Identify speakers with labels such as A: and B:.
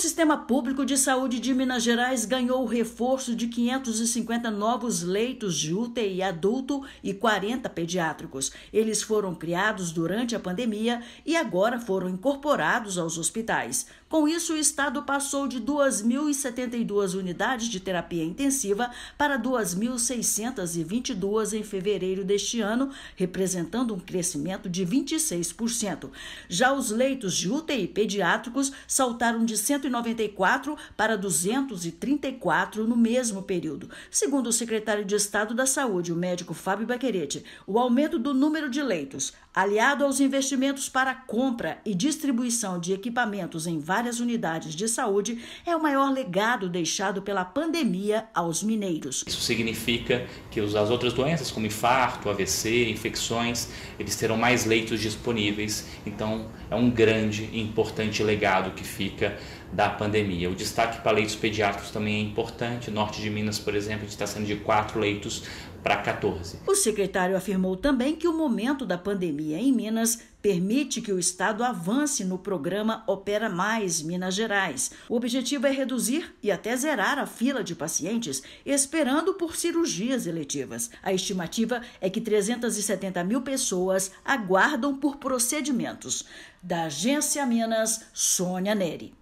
A: sistema público de saúde de Minas Gerais ganhou o reforço de 550 novos leitos de UTI adulto e 40 pediátricos. Eles foram criados durante a pandemia e agora foram incorporados aos hospitais. Com isso, o estado passou de 2.072 unidades de terapia intensiva para 2.622 em fevereiro deste ano, representando um crescimento de 26%. Já os leitos de UTI pediátricos saltaram de 190 194 para 234 no mesmo período. Segundo o secretário de Estado da Saúde, o médico Fábio Baquerete, o aumento do número de leitos, aliado aos investimentos para compra e distribuição de equipamentos em várias unidades de saúde, é o maior legado deixado pela pandemia aos mineiros. Isso
B: significa que as outras doenças, como infarto, AVC, infecções, eles terão mais leitos disponíveis. Então, é um grande e importante legado que fica da pandemia. O destaque para leitos pediátricos também é importante. norte de Minas, por exemplo, está sendo de quatro leitos para 14.
A: O secretário afirmou também que o momento da pandemia em Minas permite que o Estado avance no programa Opera Mais Minas Gerais. O objetivo é reduzir e até zerar a fila de pacientes esperando por cirurgias eletivas. A estimativa é que 370 mil pessoas aguardam por procedimentos. Da Agência Minas, Sônia Neri.